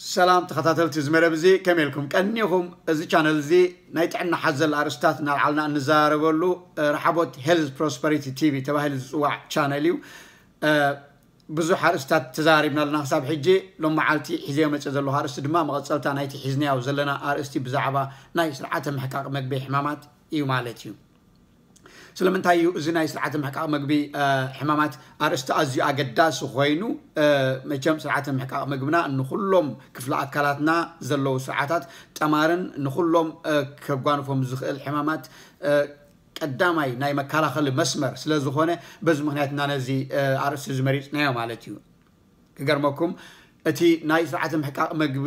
سلام تخታተልቲ ዝመረብ እዚ ከመይ ኢልኩም ቀኒኹም እዚ ቻነል እዚ ናይ ጥዕና ሓዘል ኣርእስታት እናልዓልና እንዘራረበሉ ረሓቦት ሄልዝ ፕሮስፐሪቲ ቲቪ ተባሂሉ ዝፅዋዕ ቻነል እዩ ብዙሕ ኣርእስታት ተዛሪብና ኣለና ክሳብ ሕጂ ሎም መዓልቲ ሒዘ መፅእ ዘለኹ ኣርእስቲ ድማ መቐፀልታ ናይቲ ሒዝናያው ዘለና ኣርእስቲ ብዛዕባ ናይ ስርዓተ ምሕቃቅ መግቢ ሕማማት እዩ ማለት እዩ ስለምንታይ እዩ እዚ ናይ ስርዓተ ምሕቃቕ ምግቢ ሕማማት ኣርእስቲ ኣዝዩ ኣገዳሲ ኮይኑ መቸም ስርዓተ ምሕቃቕ ምግብና ንኩሎም ክፍሊ ኣካላትና ዘለው ስርዓታት ጠማርን ንኩሎም ከጓንፎም ዝኽእል ሕማማት ቀዳማይ ናይ መከላኸሊ መስመር ስለ ዝኾነ በዚ ምክንያትና ነዚ ኣርእስቲ ዝመሪፅናዮ ማለት እዩ ክገርመኩም እቲ ናይ ስርዓተ ምሕቃቅ መግቢ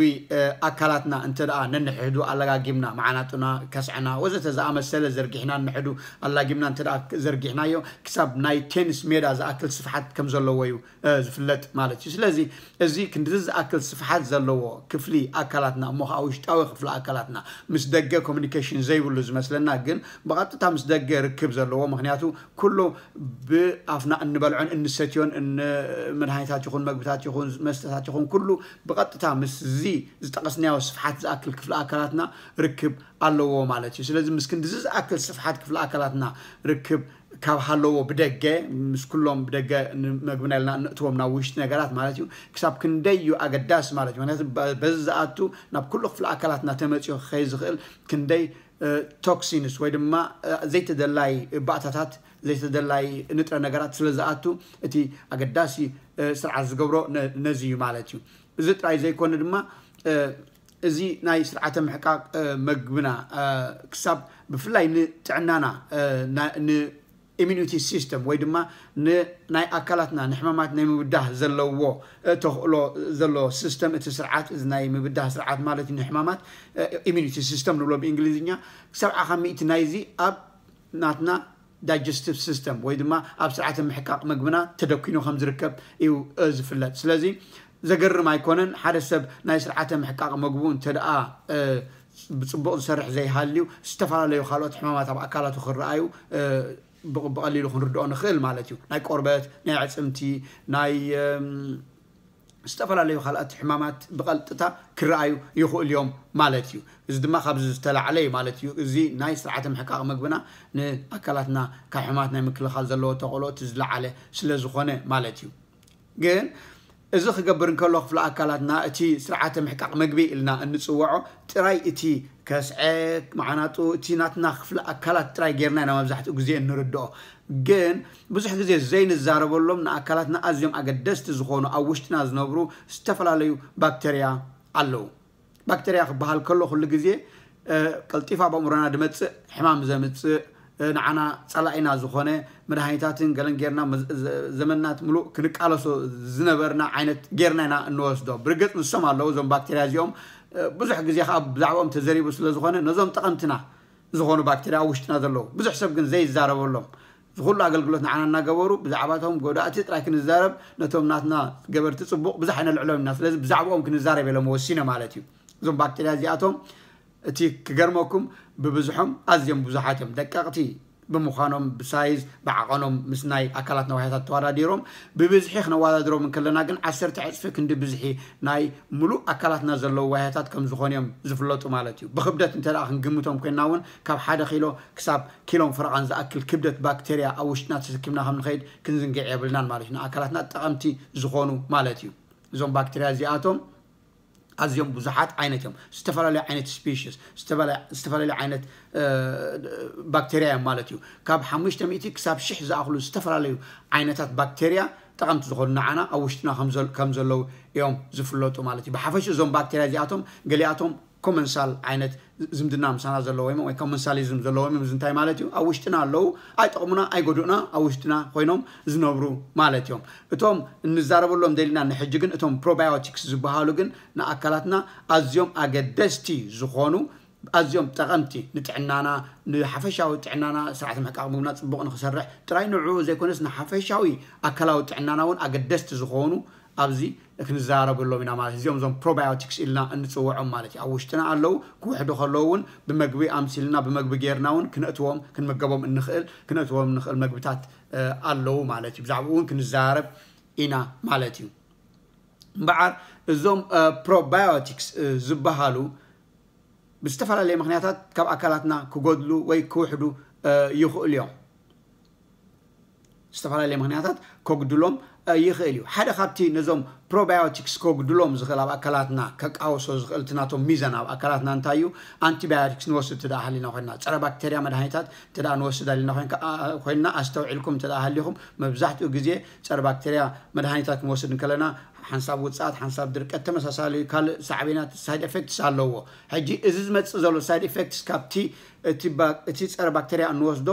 ኣካላትና እንተ ደኣ ነንሕዱ ኣላጋጊምና መዓናጡና ከስዕና ወዘተ ዝኣመሰለ ዘርጊሕና ንሕዱ ኣላጊምና እንተ ዘርጊሕናዮ ክሳብ ናይ ቴኒስ ሜዳ ዝኣክል ስፍሓት ከም ዘለዎ እዩ ዝፍለጥ ማለት እዩ ስለዚ እዚ ክንዲዚ ዝኣክል ስፍሓት ዘለዎ ክፍሊ ኣካላትና እሞ ከዓ ውሽጣዊ ክፍሊ ኣካላትና ምስ ደገ ኮሚኒኬሽን ዘይብሉ ዝመስለና ግን ብቐጥታ ምስ ደገ ርክብ ዘለዎ ምክንያቱ ኩሉ ብኣፍና እንበልዖን እንሰትዮን መድሃኒታት ይኹን መግብታት ይኹን መስተታት ይኹን ዝኸውን ኩሉ ብቐጥታ ምስ እዚ ዝጠቐስናዮ ስፍሓት ዝኣክል ክፍሊ ኣካላትና ርክብ ኣለዎ ማለት እዩ ስለዚ ምስክን እዚ ዝኣክል ስፍሓት ክፍሊ ኣካላትና ርክብ ካብ ሃለዎ ብደገ ምስ ኩሎም ብደገ መግብና ኢልና ንእትዎም ናብ ውሽጢ ነገራት ማለት እዩ ክሳብ ክንደይ እዩ ኣገዳሲ ማለት እዩ ምክንያቱ በዚ ዝኣቱ ናብ ኩሉ ክፍሊ ኣካላትና ተመፂኡ ክኸይ ዝኽእል ክንደይ ቶክሲንስ ወይ ድማ ዘይተደላይ ባእታታት ዘይተደላይ ንጥረ ነገራት ስለ ዝኣቱ እቲ ኣገዳሲ ስርዓት ዝገብሮ ነዚ እዩ ማለት እዩ እዚ ጥራይ ዘይኮነ ድማ እዚ ናይ ስርዓተ ምሕቃቅ መግብና ክሳብ ብፍላይ ንጥዕናና ንኢሚኒቲ ሲስተም ወይ ድማ ናይ ኣካላትና ንሕማማት ናይ ምብዳህ ዘለዎ ተኽእሎ ዘሎ ሲስተም እቲ ስርዓት እዚ ናይ ምብዳህ ስርዓት ማለት እዩ ንሕማማት ኢሚኒቲ ሲስተም ንብሎ ብእንግሊዝኛ ክሳብ ዓኻ ሚእቲ ናይዚ ኣብ ናትና ወይ ድማ ኣብ ስርዓተ ምሕቃቅ መግብና ተደኪኑ ከምዝርከብ እዩ ዝፍለጥ ስለዚ ዘገርማ ኣይኮነን ሓደ ሰብ ናይ ስርዓተ ምሕቃቕ መግቡ እተ ብፅቡቅ ዝሰርሕ ዘይሃልዩ ዝተፈላለዩ ካልኦት ሕማማት ኣብ ኣካላቱ ክንረኣዩ ብቢቀሊሉ ክንርድኦ ንክእል ማለት ዩ ናይ ቆርበት ናይ ፅምቲ ዝተፈላለዩ ካልኦት ሕማማት ብቐልጥታ ክረኣዩ ይኽእል እዮም ማለት እዩ እዚ ድማ ካብዚ ዝተላዕለ እዩ ማለት እዩ እዚ ናይ ስርዓተ ምሕቃቕ ምግብና ንኣካላትና ካብ ሕማማት ናይ ምክልኻል ዘለዎ ተቆልኦት ዝለዓለ ስለ ዝኾነ ማለት እዩ ግን እዚ ክገብር እንከለኹ ክፍለ ኣካላትና እቲ ስርዓተ ምሕቃቕ መግቢ ኢልና እንፅውዖ ጥራይ እቲ ከስዐ ማዓናጡ እቲ ናትና ክፍለ ኣካላት ጥራይ ጌርና ኢና መብዛሕትኡ ግዜ እንርድኦ ግን ብዙሕ ግዜ ዘይንዛረበሎም ንኣካላትና ኣዝዮም ኣገደስቲ ዝኾኑ ኣብ ውሽጥና ዝነብሩ ዝተፈላለዩ ባክተርያ ኣለዉ ባክተርያ ክበሃል ከሎ ኩሉ ግዜ ቀልጢፋ ኣብ ኣእምሮና ድመፅእ ሕማም ዘምፅእ ንዓና ፀላኢና ዝኾነ መድሃኒታትን ገለን ጌርና ዘመናት ሙሉእ ክንቃለሶ ዝነበርና ዓይነት ጌርና ኢና እንወስዶ ብርግፅ ንሶም ኣለዉ እዞም ባክቴርያ እዚኦም ብዙሕ ግዜ ከዓ ብዛዕባኦም ተዘሪቡ ስለዝኾነ ነዞም ጠቐምትና ዝኾኑ ባክቴርያ ውሽጥና ዘለዉ ብዙሕ ሰብ ግን ዘይዛረበሎም ዝኩሉ ኣገልግሎት ንዓና እናገበሩ ብዛዕባቶም ጎዳእቲ ጥራይ ክንዛረብ ነቶም ናትና ገበርቲ ፅቡቅ ብዛሕ ይነልዕሎም ኢና ስለዚ ብዛዕባኦም ክንዛረብ የሎም ወሲነ ማለት እዩ እዞም ባክቴርያ እዚኣቶም እቲ ክገርመኩም ብብዝሖም ኣዝዮም ብዙሓት እዮም ደቀቕቲ ብምዃኖም ብሳይዝ ብዓቐኖም ምስ ናይ ኣካላት ነዋሕታት ተወዳዲሮም ብብዝሒ ክነወዳድሮም ከለና ግን ዓሰርተ ዕፅፊ ክንዲ ብዝሒ ናይ ሙሉእ ኣካላትና ዘለዉ ዋህታት ከም ዝኾኑ እዮም ዝፍለጡ ማለት እዩ ብክብደት እንተ ክንግምቶም ኮይና እውን ካብ ሓደ ኪሎ ክሳብ ኪሎም ፍረቓን ዝኣክል ክብደት ባክቴርያ ኣብ ውሽጥና ተሰኪምና ከም ንኸይድ ክንዝንግዕ የብልናን ማለት እዩ ንኣካላትና ጠቐምቲ ዝኾኑ ማለት እዩ እዞም ባክቴርያ እዚኣቶም ازيوم بزحات عينتهم استفال على عينت سبيشيس استفال استفال على عينت آه بكتيريا مالتيو كاب حمشت ميتي كساب شح زاخلو استفال على عينتات بكتيريا تقام تدخل نعنا او شتنا خمزل كمزلو يوم زفلوتو مالتي بحفش زوم بكتيريا جاتهم قلياتهم ኮመንሳል ዓይነት ዝምድና ምሳና ዘለዎ ወይ ኮመንሳሊዝም ዘለዎ ወይ እንታይ ማለት እዩ ኣብ ውሽጥና ኣለው ኣይጠቕሙና ኣይጎድኡና ኣብ ውሽጥና ኮይኖም ዝነብሩ ማለት እዮም እቶም እንዛረበሎም ደሊና ንሕጂ ግን እቶም ፕሮባዮቲክስ ዝበሃሉ ግን ንኣካላትና ኣዝዮም ኣገደስቲ ዝኾኑ ኣዝዮም ጠቐምቲ ንጥዕናና ንሓፈሻዊ ጥዕናና ስርዓት ምሕቃቅ ምግብና ፅቡቅ ንክሰርሕ ጥራይ ንዕኡ ዘይኮነስ ንሓፈሻዊ ኣካላዊ ጥዕናና እውን ኣገደስቲ ዝኾኑ ኣብዚ ክንዛረበሎ ኢና ማለት እዚኦም እዞም ፕሮባዮቲክስ ኢልና እንፅውዖም ማለት እዩ ኣብ ውሽጥና ኣለው ክውሕዱ ከለዉ እውን ብመግቢ ኣምሲልና ብመግቢ ጌርና እውን ክነእትዎም ክንምገቦም እንኽእል ክነእትዎም ንኽእል መግብታት ኣለው ማለት እዩ ብዛዕባ እውን ክንዛረብ ኢና ማለት እዩ እምበዓር እዞም ፕሮባዮቲክስ ዝበሃሉ ብዝተፈላለየ ምክንያታት ካብ ኣካላትና ክጎድሉ ወይ ክውሕዱ ይኽእሉ እዮም ዝተፈላለዩ ምክንያታት ከግድሎም ይኽእል እዩ ሓደ ካብቲ ነዞም ፕሮባዮቲክስ ከግድሎም ዝኽእል ኣብ ኣካላትና ከቃወሶ ዝኽእል እቲ ናቶም ሚዛን ኣብ ኣካላትና እንታይ እዩ ኣንቲባዮቲክስ ንወስድ ትዳ ሃሊና ኮይንና ፀረ ባክቴርያ መድሃኒታት ትዳ ንወስድ ሃሊና ኮይንና ኣስተውዒልኩም ትዳ ሃሊኹም መብዛሕትኡ ግዜ ፀረ ባክቴርያ መድሃኒታት ክንወስድ ከለና ሓንሳብ ውፅኣት ሓንሳብ ድርቀት ተመሳሳሊ ካልእ ሳዕቤናት ሳይድ ኤፌክትስ ኣለዎ ሕጂ እዚ ዝመፅእ ዘሎ ሳይድ ኤፌክትስ ካብቲ እቲ ፀረ ባክቴርያ እንወስዶ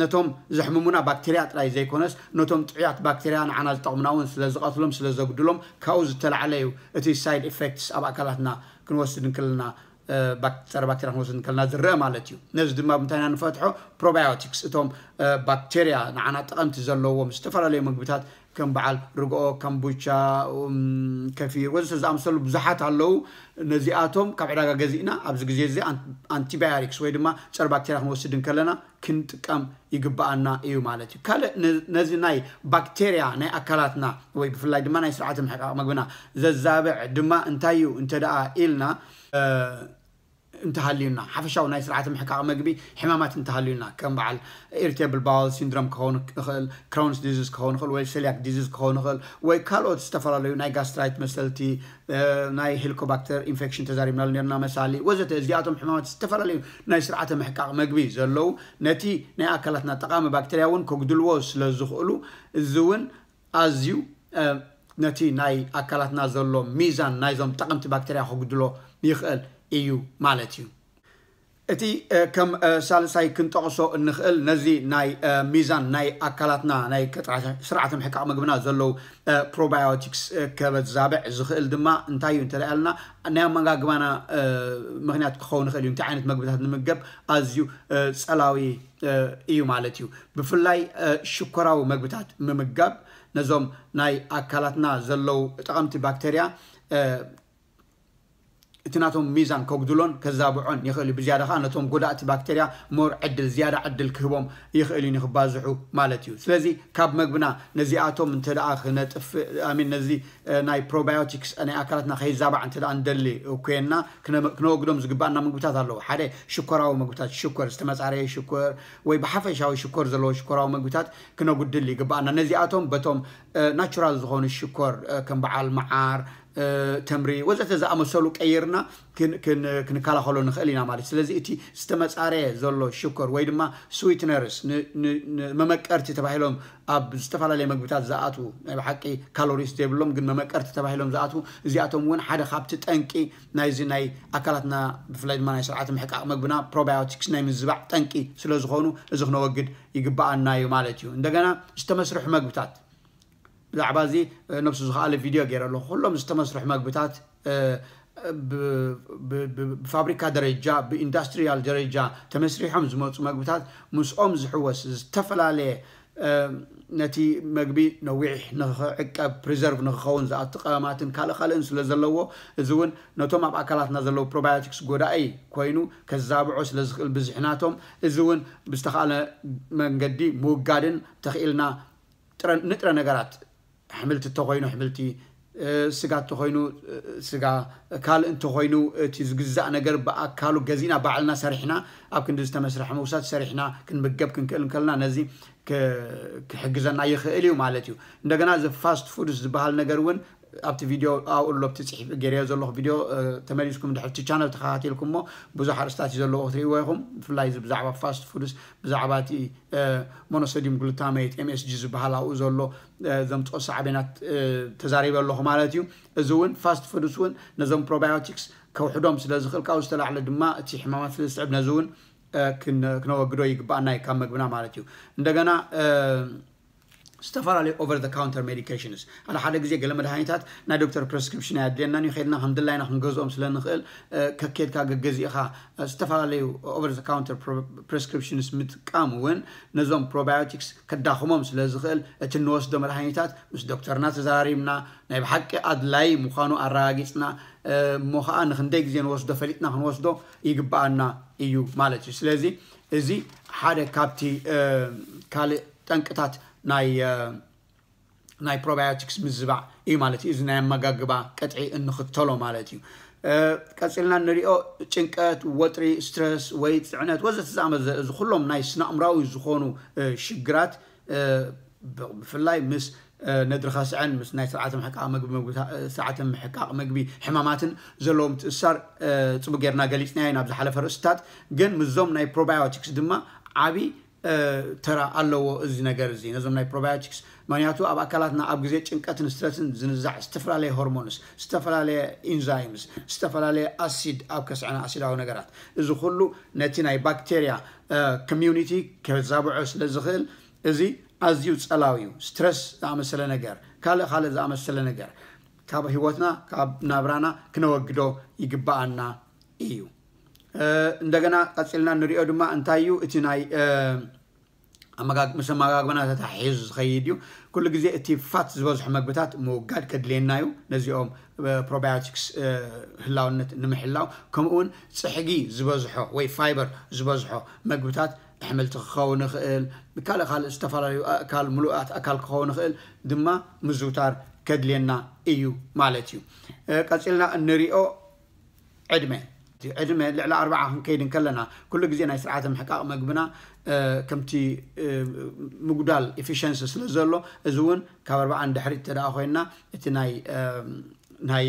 ነቶም ዘሕምሙና ባክቴርያ ጥራይ ዘይኮነስ ነቶም ጥዑያት ባክቴርያ ንዓና ዝጠቕሙና እውን ስለዝቐትሎም ስለዘጉድሎም ካብኡ ዝተላዕለ እዩ እቲ ሳይድ ኢፌክትስ ኣብ ኣካላትና ክንወስድ ንክልና ፀረ ባክቴርያ ክንወስድ ንከልና ዝረአ ማለት እዩ ነዚ ድማ ብምንታይና ንፈትሖ ፕሮባዮቲክስ እቶም ባክቴርያ ንዓና ጠቐምቲ ዘለዎም ዝተፈላለዩ ምግብታት ከም በዓል ርግኦ ካምቡቻ ከፊር ወዘተ ዝኣምሰሉ ብዙሓት ኣለው ነዚኣቶም ካብ ዕዳጋ ገዚእና ኣብዚ ግዜ እዚ አንቲባዮቲክስ ወይ ድማ ፀር ባክቴርያ ክንወስድን ከለና ክንጥቀም ይግባኣና እዩ ማለት እዩ ካልእ ነዚ ናይ ባክቴርያ ናይ ኣካላትና ወይ ብፍላይ ድማ ናይ ስርዓት ምሕቃቅ መግብና ዘዛብዕ ድማ እንታይ እዩ እንተደኣ ኢልና እንተሃልዩና ሓፈሻዊ ናይ ስርዓተ ምሕቃቕ መግቢ ሕማማት እንተሃልዩና ከም በዓል ኢሪቴብል ባውል ሲንድሮም ክኸውን ይኽእል ክሮንስ ዲዚዝ ክኸውን ይኽእል ወይ ሴልያክ ዲዚዝ ክኸውን ይኽእል ወይ ካልኦት ዝተፈላለዩ ናይ ጋስትራይት መሰልቲ ናይ ሄሊኮባክተር ኢንፌክሽን ተዛሪብናሉ ነርና መሳሊ ወዘተ እዚኣቶም ሕማማት ዝተፈላለዩ ናይ ስርዓተ ምሕቃቕ መግቢ ዘለው ነቲ ናይ ኣካላትና ጠቃሚ ባክተርያ እውን ከጉድልዎ ስለ ዝኽእሉ እዚ እውን ኣዝዩ ነቲ ናይ ኣካላትና ዘሎ ሚዛን ናይዞም ጠቐምቲ ባክተርያ ከጉድሎ ይኽእል እዩ ማለት እዩ እቲ ከም ሳልሳይ ክንጠቕሶ እንኽእል ነዚ ናይ ሚዛን ናይ ኣካላትና ናይ ስርዓተ ምሕቃቕ ምግብና ዘለው ፕሮባዮቲክስ ከበዛብዕ ዝኽእል ድማ እንታይ እዩ እንተሪያ ኣለና ናይ ኣመጋግባና ምክንያት ክኸውን ይኽእል እዩ እንታይ ዓይነት መግብታት ንምገብ ኣዝዩ ፀላዊ እዩ ማለት እዩ ብፍላይ ሽኮራዊ መግብታት ምምጋብ ነዞም ናይ ኣካላትና ዘለው ጠቐምቲ ባክቴርያ እቲ ናቶም ሚዛን ከጉድሎን ከዛብዖን ይኽእል እዩ ብዝያዳ ከዓ ነቶም ጎዳእቲ ባክቴርያ ሞር ዕድል ዝያዳ ዕድል ክህቦም ይኽእል እዩ ንክባዝሑ ማለት እዩ ስለዚ ካብ መግብና ነዚኣቶም እንተ ደኣ ክነጥፍእ ኣሚን ነዚ ናይ ፕሮባዮቲክስ ናይ ኣካላትና ከይዛባዕ እንተ ደኣ ንደሊ ኮይና ክነወግዶም ዝግባአና ምግብታት ኣለዉ ሓደ ሽኮራዊ ምግብታት ሽኮር ዝተመፃረየ ሽኮር ወይ ብሓፈሻዊ ሽኮር ዘለዎ ሽኮራዊ ምግብታት ክነጉድል ይግባአና ነዚኣቶም በቶም ናቹራል ዝኾኑ ሽኮር ከም በዓል መዓር ተምሪ ወዘተ ዝኣመሰሉ ቀይርና ክንከላኸሎ ንኽእል ኢና ማለት ስለዚ እቲ ዝተመፃረየ ዘሎ ሽኮር ወይ ድማ ስዊትነርስ መመቀርቲ ተባሂሎም ኣብ ዝተፈላለየ ምግብታት ዝኣትዉ ናይ ብሓቂ ካሎሪስ ዘይብሎም ግን መመቀርቲ ተባሂሎም ዝኣትዉ እዚኣቶም እውን ሓደ ካብቲ ጠንቂ ናይዚ ናይ ኣካላትና ብፍላይ ድማ ናይ ስርዓት ምሕቃቅ መግብና ፕሮባዮቲክስ ናይ ምዝባዕ ጠንቂ ስለ ዝኾኑ እዚ ክነወግድ ይግባኣና እዩ ማለት እዩ እንደገና ዝተመስርሑ መግብታት ብዛዕባ እዚ ነብሱ ዝከኣለ ቪድዮ ገይረ ኣለኹ ኩሎም ዝተመስርሑ መግብታት ብፋብሪካ ደረጃ ብኢንዳስትሪያል ደረጃ ተመስሪሖም ዝመፁ መግብታት ምስኦም ዝሕወስ ዝተፈላለየ ነቲ መግቢ ነዊሕ ንክዕቀብ ፕሪዘርቭ ንክኸውን ዝኣቱ ቀመማትን ካልእ ካልእን ስለ ዘለዎ እዚ እውን ነቶም ኣብ ኣካላትና ዘለዉ ፕሮባዮቲክስ ጎዳኢ ኮይኑ ከዛብዖ ስለ ዝኽእል ብዝሕናቶም እዚ እውን ብዝተካኣለ መንገዲ ምውጋድን ተኽኢልና ንጥረ ነገራት ኣሕምልቲ እንተኮይኑ ኣሕምልቲ ስጋ እንተኮይኑ ስጋ ካልእ እንተኮይኑ እቲ ዝግዛእ ነገር ብኣካሉ ገዚእና ባዕልና ሰሪሕና ኣብ ክንዲ ዝተመስርሐ ምውሳድ ሰሪሕና ክንምገብ ክንክእል ከለና ነዚ ክሕግዘና ይኽእል እዩ ማለት እዩ እንደገና እዚ ፋስት ፉድስ ዝበሃል ነገር እውን ኣብቲ ቪድዮ ኣብኡ ሎብቲ ፅሒፍ ገርዮ ዘለኹ ቪድዮ ተመሊስኩም ድሕርቲ ቻነል ተኸታቲልኩም ሞ ብዙሕ ኣርስታት እዩ ዘለዎ ክትርእዎ ይኹም ብፍላይ ብዛዕባ ፋስት ፉድስ ብዛዕባ እቲ ሞኖሶዲም ግሉታሜት ኤምኤስጂ ዝበሃል ኣብኡ ዘሎ ዘምፅኦ ሳዕቤናት ተዛሪበ ኣለኹ ማለት እዩ እዚ እውን ፋስት ፉድስ እውን ነዞም ፕሮባዮቲክስ ከውሕዶም ስለ ዝኽእል ካብኡ ዝተላዕለ ድማ እቲ ሕማማት ስለ ዝስዕብ ነዚ እውን ክነወግዶ ይግባአና ካብ መግብና ማለት እዩ እንደገና ዝተፈላለዩ ኦቨር ዘ ካውንተር ሜዲኬሽንስ ሓደ ሓደ ግዜ ገለ መድሃኒታት ናይ ዶክተር ፕሪስክሪፕሽን ኣየድልየናን እዩ ከድና ከም ድላይና ክንገዝኦም ስለንኽእል ከኬድካ ገገዚእኻ ዝተፈላለዩ ኦቨር ዘ ካውንተር ፕሪስክሪፕሽንስ ምጥቃም እውን ነዞም ፕሮባዮቲክስ ከዳኽሞም ስለ ዝኽእል እቲ እንወስዶ መድሃኒታት ምስ ዶክተርና ተዘራሪብና ናይ ብሓቂ ኣድላይ ምዃኑ ኣረጋጊፅና እሞ ከዓ ንክንደይ ግዜ ንወስዶ ፈሊጥና ክንወስዶ ይግበኣና እዩ ማለት እዩ ስለዚ እዚ ሓደ ካብቲ ካልእ ጠንቅታት ናይ ናይ ፕሮባዮቲክስ ምዝባዕ እዩ ማለት እዩ እዚ ናይ ኣመጋግባ ቀጥዒ እንክተሎ ማለት እዩ ቀፂልና ንሪኦ ጭንቀት ወጥሪ ስትረስ ወይ ፅዕነት ወዘተ ዝኣመዘለ እዚ ኩሎም ናይ ስነ ኣእምራዊ ዝኾኑ ሽግራት ብፍላይ ምስ ነድርኻ ስዕን ምስ ናይ ስርዓተ ምሕቃቕ ምግቢ ስርዓተ ምሕቃቕ ምግቢ ሕማማትን ዘለዎም ትእሳር ፅቡ ጌርና ገሊፅና ኢና ኣብ ዝሓለፈ ርእስታት ግን ምዞም ናይ ፕሮባዮቲክስ ድማ ዓብይ ተራ ኣለዎ እዚ ነገር እዚ ነዞም ናይ ፕሮባዮቲክስ ምክንያቱ ኣብ ኣካላትና ኣብ ግዜ ጭንቀትን ስትረስን ዝንዛዕ ዝተፈላለየ ሆርሞንስ ዝተፈላለየ ኢንዛይምስ ዝተፈላለየ ኣሲድ ኣብ ከስዕና ኣሲዳዊ ነገራት እዚ ኩሉ ነቲ ናይ ባክቴርያ ኮሚኒቲ ከዛብዖ ስለ ዝኽእል እዚ ኣዝዩ ፀላው እዩ ስትረስ ዝኣመሰለ ነገር ካልእ ካልእ ዝኣመሰለ ነገር ካብ ሂወትና ካብ ናብራና ክነወግዶ ይግባኣና እዩ እንደገና ቀፂልና ንሪኦ ድማ እንታይ እዩ እቲ ናይ ምስ ኣመጋግበና ተታሒዙ ዝኸይድ እዩ ኩሉ ግዜ እቲ ፋት ዝበዝሖ መግብታት ምውጋድ ከድልየና እዩ ነዚኦም ፕሮባዮቲክስ ህላውነት ንምሕላው ከምኡውን ፅሕጊ ዝበዝሖ ወይ ፋይበር ዝበዝሖ መግብታት ኣሕምልቲ ክኸውን ይኽእል ካልእ ካልእ ዝተፈላለዩ ኣካል ሙሉኣት ኣካል ክኸውን ይኽእል ድማ ምዝውታር ከድልየና እዩ ማለት እዩ ቀፂልና እንሪኦ ዕድመ ዕድመ ልዕሊ ኣርባዓ ክንከይድን ከለና ኩሉ ግዜ ናይ ስርዓተ ምሕቃቕ መግብና ከምቲ ምጉዳል ኤፊሽንሲ ስለ ዘሎ እዚ እውን ካብ ኣርባዓ ንድሕሪ እተደኣ ኮይንና እቲ ናይ ናይ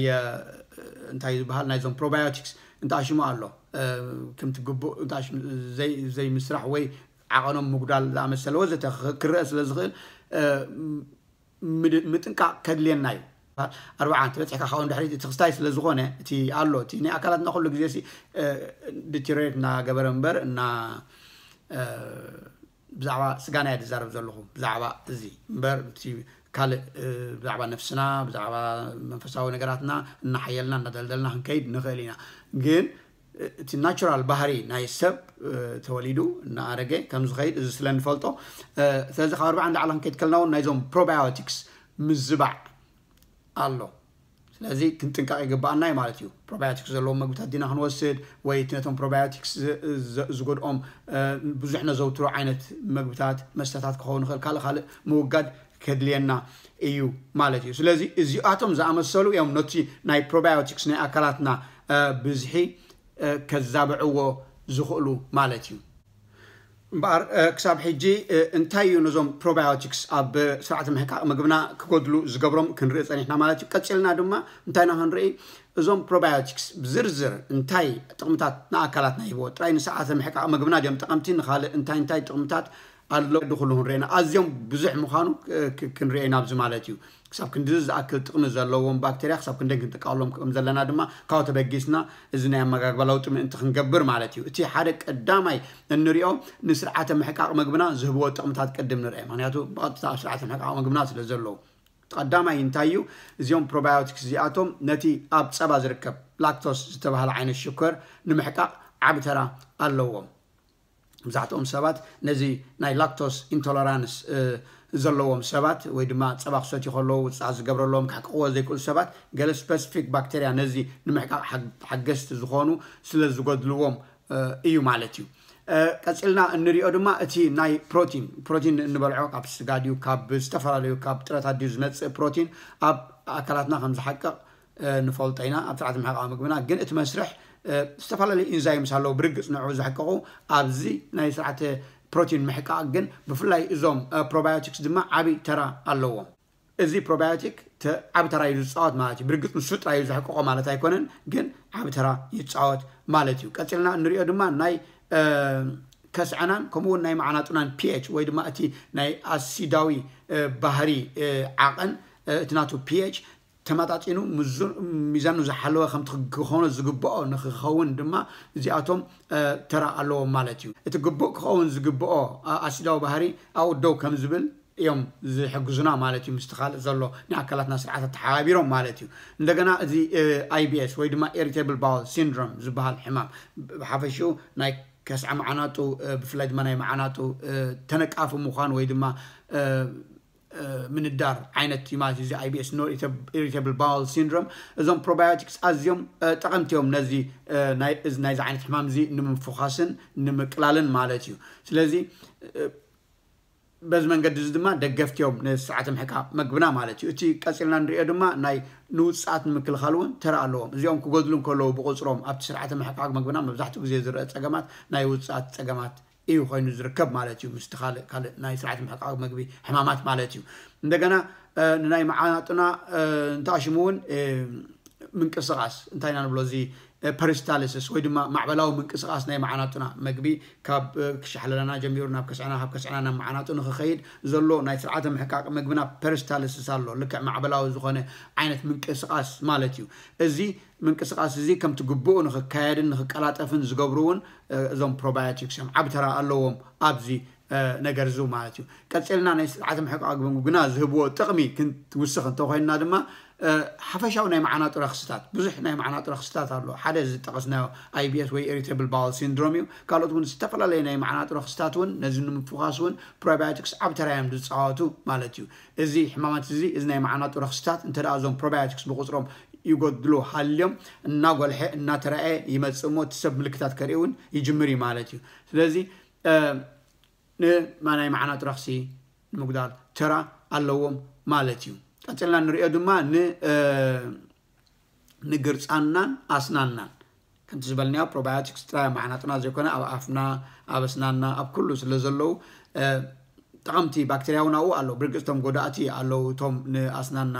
እንታይ ዝበሃል ናይዞም ፕሮባዮቲክስ እንተኣሽሙ ኣሎ ከምቲ ግቡእ ዘይምስራሕ ወይ ዓቐኖም ምጉዳል ዝኣመሰለ ወዘተ ክርአ ስለ ዝኽእል ምጥንቃቅ ከድልየና እዩ ኣርባዓን ትበፅሕ ካ ካብኡ ድሕሪ ትክስታይ ስለ ዝኾነ እቲ ኣሎ እቲ ናይ ኣካላትና ኩሉ ግዜ ሲ ዲቴሬት እናገበረ እምበር እና ብዛዕባ ስጋና የ ዝዛረብ ዘለኹ ብዛዕባ እዚ እምበር ካልእ ብዛዕባ ነፍስና ብዛዕባ መንፈሳዊ ነገራትና እናሓየልና እናደልደልና ክንከይድ ንኽእል ኢና ግን እቲ ናቹራል ባህሪ ናይ ሰብ ተወሊዱ እናኣረገ ከም ዝኸይድ እዚ ስለ ንፈልጦ ስለዚ ካብ ኣርባዓ ንላዕሊ ክንከይድ ከለና እውን ናይዞም ፕሮባዮቲክስ ምዝባዕ ኣሎ ስለዚ ክንጥንቀቕ ይግባአና እዩ ማለት እዩ ፕሮባዮቲክስ ዘለዎም መግብታት ዲና ክንወስድ ወይ እቲ ነቶም ፕሮባዮቲክስ ዝጎድኦም ብዙሕ ነዘውትሮ ዓይነት ምግብታት መስተታት ክኸውን ይኽእል ካልእ ካልእ ምውጋድ ከድልየና እዩ ማለት እዩ ስለዚ እዚኣቶም ዝኣመሰሉ እዮም ነቲ ናይ ፕሮባዮቲክስ ናይ ኣካላትና ብዝሒ ከዛብዕዎ ዝኽእሉ ማለት እዩ እምበኣር ክሳብ ሕጂ እንታይ እዩ ነዞም ፕሮባዮቲክስ ኣብ ስርዓተ ምሕቃቅ ምግብና ክጎድሉ ዝገብሮም ክንርኢ ፀኒሕና ማለት እዩ ቀፂልና ድማ እንታይ ና ክንርኢ እዞም ፕሮባዮቲክስ ብዝርዝር እንታይ ጥቕምታት ንኣካላትና ሂብዎ ጥራይ ንስርዓተ ምሕቃቅ ምግብና ድዮም ጠቐምቲ ንካልእ እንታይ እንታይ ጥቕምታት ኣሎ ድኩሉ ክንርአና ኣዝዮም ብዙሕ ምኳኑ ክንርአ ናብዚ ማለት እዩ خساب كن دز أكل تقن زلوم بكتيريا خساب كن دكن تقلوم كم زلنا دما كاو تبجسنا إذن يا مجاك ولو تم أنت خن جبر معلتي وتي حرك قدامي النريو نسرعة محك عق مجبنا زهبوا تقم تقدم نريم يعني هاتو بعد سرعة محك عق مجبنا سلزلو قدامي ينتايو زيوم بروبيوتيك زياتهم نتي أب سبع زركب لاكتوس تبه العين الشكر نمحك عبترا اللوم مزعتهم سبات نزي ناي لاكتوس انتولرانس أه ዘለዎም ሰባት ወይ ድማ ፀባ ክሰትዩ ከለዉ ውፅኣ ዝገብረለዎም ክሕቅቅዎ ዘይክእሉ ሰባት ገለ ስፐሲፊክ ባክቴርያ ነዚ ንምሕቃቅ ሓገዝቲ ዝኾኑ ስለ ዝገድልዎም እዩ ማለት እዩ ቀፂልና እንሪኦ ድማ እቲ ናይ ፕሮቲን ፕሮቲን እንበልዖ ካብ ስጋ ድዩ ካብ ዝተፈላለዩ ካብ ጥረታት ድዩ ዝመፅእ ፕሮቲን ኣብ ኣካላትና ከም ዝሓቅቕ ንፈልጦ ኢና ኣብ ስርዓት ምሕቃቅ ምግብና ግን እቲ መስርሕ ዝተፈላለዩ ኢንዛይምስ ኣለዉ ብርግፅ ንዕኡ ዝሕቀቁ ኣብዚ ናይ ስርዓተ ፕሮቲን ምሕቃቅ ግን ብፍላይ እዞም ፕሮባዮቲክስ ድማ ዓብ ተራ ኣለዎም እዚ ፕሮባዮቲክ ዓብ ተራ እዩ ዝፃወት ማለት እዩ ብርግፅ ንሱ ጥራ እዩ ዘሕቅቆ ማለት ኣይኮነን ግን ዓብ ተራ ይፃወት ማለት እዩ ቀፂልና እንሪኦ ድማ ናይ ከስዕናን ከምኡውን ናይ ማዓናጡናን ፒች ወይ ድማ እቲ ናይ ኣሲዳዊ ባህሪ ዓቐን እቲ ናቱ ፒች ተመጣፂኑ ሚዛኑ ዝሓለወ ከም ክኾነ ዝግብኦ ንክኸውን ድማ እዚኣቶም ተራ ኣለዎም ማለት እዩ እቲ ግቡእ ክኸውን ዝግብኦ ኣሲዳዊ ባህሪ ኣብኡ ደው ከም ዝብል እዮም ዝሕግዙና ማለት እዩ ምስቲ ካልእ ዘሎ ናይ ኣካላትና ስርዓት ተሓባቢሮም ማለት እዩ እንደገና እዚ ኣይቢኤስ ወይ ድማ ኢሪቴብል ባውል ሲንድሮም ዝበሃል ሕማም ብሓፈሽኡ ናይ ከስዓ መዓናጡ ብፍላይ ድማ ናይ መዓናጡ ተነቃፊ ምኳን ወይ ድማ من الدار ዓይነት እዩ ማለት እዩ እዚ ኣይቢኤስ ኖን ኢሪታብል ባውል ሲንድሮም እዞም ፕሮባዮቲክስ ኣዝዮም ጠቐምቲ እዮም ነዚ ናይዚ ዓይነት ሕማም እዚ ንምንፍኻስን ንምቅላልን ማለት እዩ ስለዚ በዚ መንገዲ እዚ ድማ ደገፍትዮም ንስርዓተ ምሕካ መግብና ማለት እዩ እቲ ቀፂልና ንሪኦ ድማ ናይ ንውፃኣት ንምክልኻል እውን ተራ ኣለዎም እዚኦም ክጎድሉ ከለዉ ብቁፅሮም ኣብቲ ስርዓተ ምሕካ መግብና መብዛሕትኡ ግዜ ዝርአ ፀገማት ናይ ውፃኣት ፀገማት እዩ ኮይኑ ዝርከብ ማለት እዩ ምስቲ ካልእ ካልእ ናይ ስርዓት ምሕቃዊ መግቢ ሕማማት ማለት እዩ እንደገና ንናይ መዓናጡና እንታኣሽሙ እውን ምንቅስቃስ እንታይ ኢና ንብሎ እዚ ፐሪስታልስስ ወይ ድማ ማዕበላዊ ምንቅስቃስ ናይ መዓናቱና መግቢ ካብ ክሸሓለለና ጀሚሩ ናብ ከስዕና ካብ ከስዕና ናብ መዓናቱ ንክኸይድ ዘሎ ናይ ስርዓተ ምሕቃቅ ምግብና ፐሪስታልስስ ኣሎ ልክዕ ማዕበላዊ ዝኾነ ዓይነት ምንቅስቃስ ማለት እዩ እዚ ምንቅስቃስ እዚ ከምቲ ግብኡ ንክካየድን ንክቀላጠፍን ዝገብሩ እውን እዞም ፕሮባዮቲክስ እዮም ዓብ ተራ ኣለዎም ኣብዚ ነገር እዚ ማለት እዩ ቀፂልና ናይ ስርዓተ ምሕቃቅ ምግብና ዝህብዎ ጥቕሚ ክንውስኽ እንተኮይንና ድማ ሓፈሻዊ ናይ መዓናጡር ኣክስታት ብዙሕ ናይ መዓናጡር ኣክስታት ኣሎ ሓደ ዝጠቐስናዮ ኣይቢኤስ ወይ ኢሪቴብል ባውል ሲንድሮም እዩ ካልኦት እውን ዝተፈላለየ ናይ መዓናጡር ኣክስታት እውን ነዚ ንምፍኻስ እውን ፕሮባዮቲክስ ኣብ ተራዮም ዝፀዋቱ ማለት እዩ እዚ ሕማማት እዚ እዚ ናይ መዓናጡር ኣክስታት እንተ እዞም ፕሮባዮቲክስ ብቁፅሮም ይጎድሉ ሃልዮም እናጎልሐ እናተረአየ ይመፅእ እሞ እቲ ሰብ ምልክታት ከርኢ እውን ይጅምር እዩ ማለት እዩ ስለዚ ንናይ መዓናጡር ኣክሲ ንምጉዳል ተራ ኣለዎም ማለት እዩ ቀፂልና ንሪኦ ድማ ንግርፃናን ኣስናናን ከምቲ ዝበልኒዮ ፕሮባዮቲክስ ጥራይ ማሕናጥና ዘይኮነ ኣብ ኣፍና ኣብ ኣስናና ኣብ ኩሉ ስለ ዘለው ጠቐምቲ እውን ኣብኡ ኣለው ብርግፅ ቶም ጎዳእቲ ኣለው እቶም ንኣስናና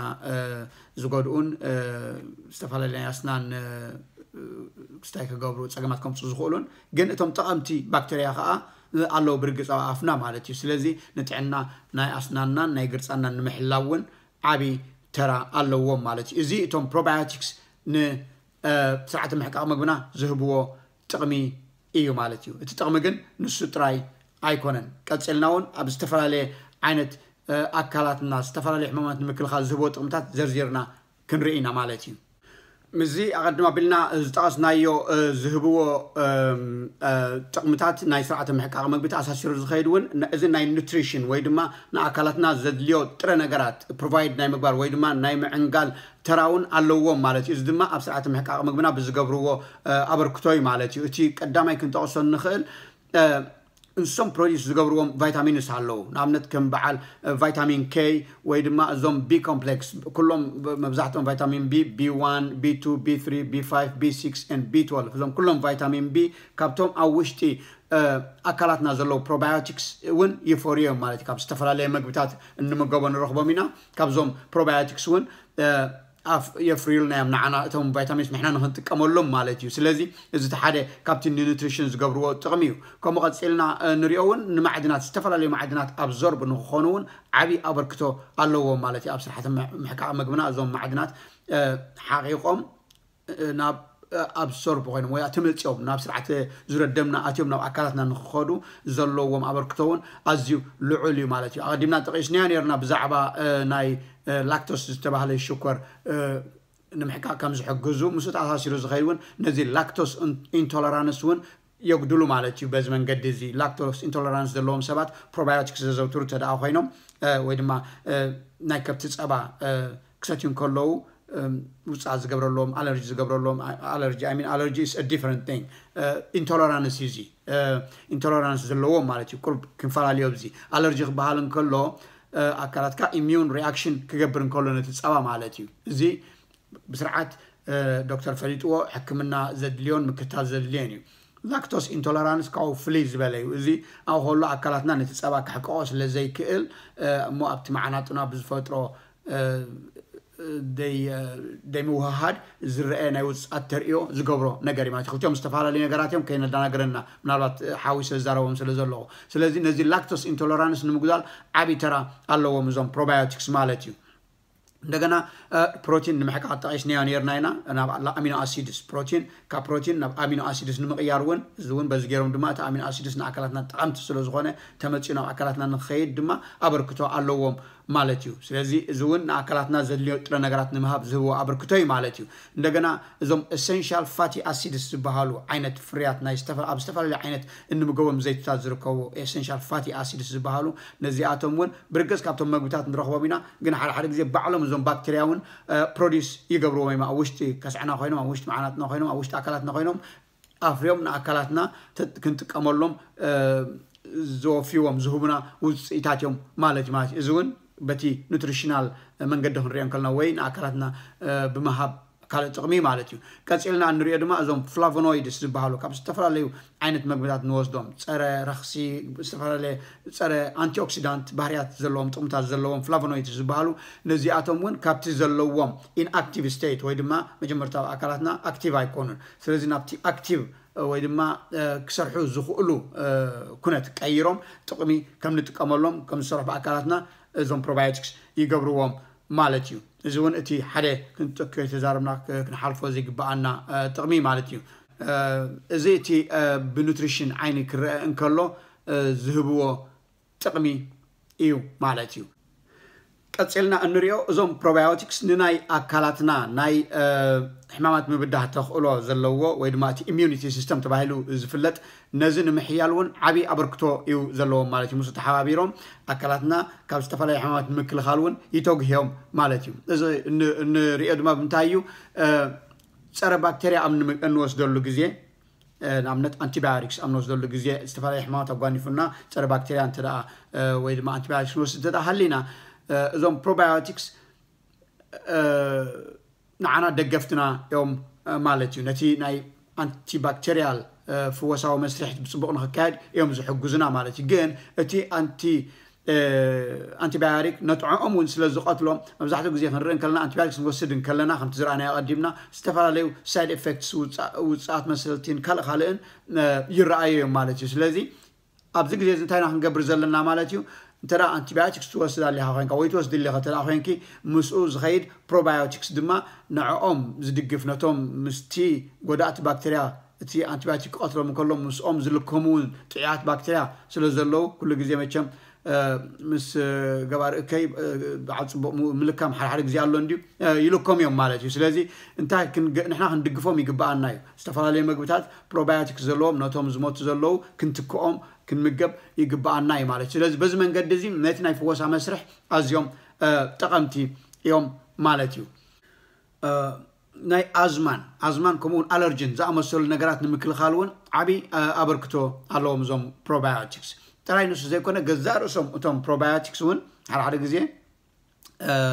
ዝጎድኡን ናይ ኣስናን ክስታይ ክገብሩ ፀገማት ከምፁ ዝኽእሉን ግን እቶም ጠቐምቲ ባክቴርያ ከዓ ኣለው ብርግፅ ኣብ ኣፍና ማለት እዩ ስለዚ ንጥዕና ናይ ኣስናናን ናይ ግርፃናን ንምሕላው እውን عبي ترى اللوم مالتي إزي إتوم بروبايوتكس ن بسرعة محقق مقبنا زهبوا تقمي إيو مالتي إتو تقمي جن نسو تراي ኣይኮነን ቀፂልናውን ኣብ ዝተፈላለየ ዓይነት ኣካላትና ዝተፈላለየ ሕማማት ንምክልኻል ዝህቦ ጥቕምታት ዘርዚርና ክንርኢ ኢና ማለት እዩ ምዚ ኣቐድማ ኣቢልና ዝጠቐስናዮ ዝህብዎ ጥቕምታት ናይ ስርዓተ ምሕቃቕ መግቢ ተኣሳሲሩ ዝኸይድ እውን እዚ ናይ ኒትሪሽን ወይ ድማ ንኣካላትና ዘድልዮ ጥረ ነገራት ፕሮቫይድ ናይ ምግባር ወይ ድማ ናይ ምዕንጋል ተራውን ኣለዎም ማለት እዩ እዚ ድማ ኣብ ስርዓተ ምሕቃቕ ምግብና ብዝገብርዎ ኣበርክቶ እዩ ማለት እዩ እቲ ቀዳማይ ክንጠቐሶ ንኽእል نسوم بروديوس زقبروهم فيتامينس هالو نعمنت كم بعال فيتامين كي ويدما زوم بي كومبلكس كلهم مبزحتهم فيتامين بي بي 1 بي 2 بي 3 بي 5 بي 6 and بي 12 زوم كلهم فيتامين بي كابتهم او وشتي ኣካላትና ዘለዉ ፕሮባዮቲክስ እውን ይፈርዮም ማለት እዩ ካብ ዝተፈላለየ ምግብታት እንምገቦ ንረኽቦም ኢና ካብዞም ፕሮባዮቲክስ እውን اف يفريل نعم نعنا توم فيتامينز محنا نهنت كملهم مالتيو سلزي إذا تحدى كابتن نيوتريشن جبرو تقميو كم قد سألنا نريون معدنات استفلا لي معدنات أبزرب نخونون عبي أبركتو اللو مالتي أبصر حتى محكا مجمنا أزوم معدنات حقيقهم ناب أبزرب وين ويا تملت يوم ناب سرعة زر الدمنا أتيوم ناب أكلتنا نخدو زلوهم أبركتون أزيو لعلي مالتي أقدمنا تقيس نيانير ناب زعبا ناي ላክቶስ ዝተባህለ ሽኮር ንምሕቃቅ ከም ዝሕግዙ ምስ ተኣሳሲሩ ዝኸይድ ነዚ ላክቶስ ኢንቶለራንስ እውን የጉድሉ ማለት እዩ በዚ መንገዲ እዚ ላክቶስ ኢንቶለራንስ ዘለዎም ሰባት ፕሮባዮቲክስ ዘዘውትሩ ተደኣ ኮይኖም ወይ ድማ ናይ ከብቲ ፀባ ክሰትዩ ከለዉ ውፃእ ዝገብረሎም ኣለርጂ ዝገብረሎም ኣለርጂ ሚን ኣለርጂ ስ ዲፈረንት ቲንግ ኢንቶለራንስ እዩ እዚ ኢንቶለራንስ ዘለዎም ማለት እዩ ክንፈላለዮ ብዚ ኣለርጂ ክበሃል እንከሎ ኣካላትካ ኢሚን ሪኣክሽን ክገብር እንከሎ ነቲ ፀባ ማለት እዩ እዚ ብስርዓት ዶክተር ፈሊጥዎ ሕክምና ዘድልዮን ምክትታል ዘድልየን እዩ ላክቶስ ኢንቶለራንስ ካብኡ ፍልይ ዝበለ እዩ እዚ ኣብ ከሎ ኣካላትና ነቲ ፀባ ክሕቀቆ ስለዘይክእል እሞ ኣብቲ መዓናጡና ብዝፈጥሮ ደይምውህሃድ ዝረአየናይ ውፅኣት ተርእዮ ዝገብሮ ነገር ማለት እዩ ክልቲኦም ዝተፈላለዩ ነገራት እዮም ከይነዳናገረና ምናልባት ሓዊሰ ዝዛረቦም ስለ ዘለኹ ስለዚ ነዚ ላክቶስ ኢንቶለራንስ ንምጉዛል ዓብይ ተራ ኣለዎም እዞም ፕሮባዮቲክስ ማለት እዩ እንደገና ፕሮቲን ንምሕቃቅ ጠቂስናዮ ነርና ኢና ናብ ኣሚኖ ኣሲድስ ፕሮቲን ካብ ፕሮቲን ናብ ኣሚኖ ኣሲድስ ንምቕያር እውን እዚ እውን በዚ ገይሮም ድማ እቲ ኣሚኖ ኣሲድስ ንኣካላትና ጠቐምቲ ስለዝኾነ ተመፂኡ ናብ ኣካላትና ንክኸይድ ድማ ኣበርክቶ ኣለዎም ማለት እዩ ስለዚ እዚ እውን ንኣካላትና ዘድልዮ ጥረ ነገራት ንምሃብ ዝህቦ ኣበርክቶ እዩ ማለት እዩ እንደገና እዞም ኤሰንሻል ፋቲ ኣሲድስ ዝበሃሉ ዓይነት ፍርያት ኣብ ዝተፈላለዩ ዓይነት እንምገቦም ዘይትታት ዝርከቡ ኤሰንሻል ፋቲ ኣሲድስ ዝበሃሉ ነዚኣቶም እውን ብርግፅ ካብቶም መግብታት ንረክቦም ኢና ግን ሓደ ሓደ ግዜ ባዕሎም እዞም ባክቴርያ እውን ፕሮዲስ ይገብርዎም ወይም ኣብ ውሽጢ ከስዕና ኮይኖም ኣብ ውሽጢ መዓናትና ኮይኖም ኣብ ውሽጢ ኣካላትና ኮይኖም ኣፍርዮም ንኣካላትና ክንጥቀመሎም ዝወፍይዎም ዝህቡና ውፅኢታት እዮም ማለት እዩ ማለት እዩ እዚ እውን بتي نوتريشنال منقدهم ريان كلنا وين أكلتنا بمهاب كله تقمي مالتيو كاتشيلنا عن ريا دما أزوم فلافونويد استبهالو كابس تفرا ليو عينة مقبلات نوز دوم سارة رخصي تفرا لي سارة أنتي أوكسيدانت بحريات زلوم تقمتا زلوم فلافونويد استبهالو نزي آتوم وين زلوم in active state ويدما مجمرتا أكلتنا active icon سلزي نابتي active ويدما كسرحو زخو قلو كنت تقمي كم نتقام كم نصرح بأكلتنا ازون پروبایتکس یگبروام مالتیو زون اتی حده کنت که تزارم نک کن حرف وزیک با آن تقمی مالتیو ازیتی به نوتریشن عینی کر انکلو زهبو تقمی ایو مالتیو ቀፂልና እንሪኦ እዞም ፕሮባዮቲክስ ንናይ ኣካላትና ናይ ሕማማት ምብዳህ ተኽእሎ ዘለዎ ወይ ድማ እቲ ኢሚኒቲ ሲስተም ተባሂሉ ዝፍለጥ ነዚ ንምሕያል እውን ዓብዪ ኣበርክቶ እዩ ዘለዎም ማለት እዩ ምስ ተሓባቢሮም ኣካላትና ካብ ዝተፈላለዩ ሕማማት ምክልኻል እውን ይተግህዮም ማለት እዩ እዚ ንሪኦ ድማ ብምንታይ እዩ ፀረ ባክቴርያ ኣብ እንወስደሉ ግዜ ንኣብነት አንቲባዮቲክስ ኣብ ንወስደሉ ግዜ ዝተፈላለየ ሕማማት ኣጓኒፉና ፀረ ባክቴርያ እንተ ወይ ድማ አንቲባዮቲክስ ንወስድ እንተ ሃሊና እዞም ፕሮባዮቲክስ ንዓና ደገፍትና እዮም ማለት እዩ ነቲ ናይ ኣንቲባክተርያል ፍወሳዊ መስርሕት ብፅቡቅ ንክካየድ እዮም ዝሕግዙና ማለት እዩ ግን እቲ ኣንቲ ኣንቲባዮቲክ ነጥዕኦም እውን ስለ ዝቐትሎም መብዛሕትኡ ግዜ ክንርኢ ከለና ኣንቲባዮቲክስ ንወስድ ከለና ከምቲ ዝረኣናዮ ቀዲምና ዝተፈላለዩ ሳይድ ኤፌክትስ ውፅኣት መሰልቲን ካልእ ካልእን ይረኣዩ እዮም ማለት እዩ ስለዚ ኣብዚ ግዜ እንታይ ኢና ክንገብር ዘለና ማለት እዩ ترى أنتبيوتكس توس ذا اللي هاخين كوي توس دي اللي غتلا هاخين كي مسؤول زغيد بروبايوتكس دما نعوم زدقفنا نتوم مستي قدات بكتيريا تي أنتبيوتك من كلهم مسؤوم زلكمون تعيات بكتيريا سلزلو كل جزء متشم ምስ ገባር እከይ በዓል ፅቡቅ ምልካም ሓደሓደ ግዜ ኣሎ እንድዩ ይልከም انت ማለት እዩ ስለዚ እንታይ ንሕና ክንድግፎም ይግበኣና እዩ ዝተፈላለየ ምግብታት ፕሮባዮቲክስ ዘለዎም زموت ዝሞቱ ዘለዉ ክንትክኦም ክንምገብ ይግባአና እዩ ማለት እዩ ስለዚ በዚ መንገዲ እዚ ነቲ ናይ ፍወሳ መስርሕ ኣዝዮም ጠቐምቲ እዮም ማለት እዩ ናይ ኣዝማን ኣዝማን ከምኡውን ኣለርጅን ዝኣመሰሉ ነገራት ንምክልኻል እውን ዓብይ ኣበርክቶ ኣለዎም እዞም ፕሮባዮቲክስ ጥራይ ንሱ ዘይኮነ ገዛ ርእሶም እቶም ፕሮባዮቲክስ እውን ሓደሓደ ግዜ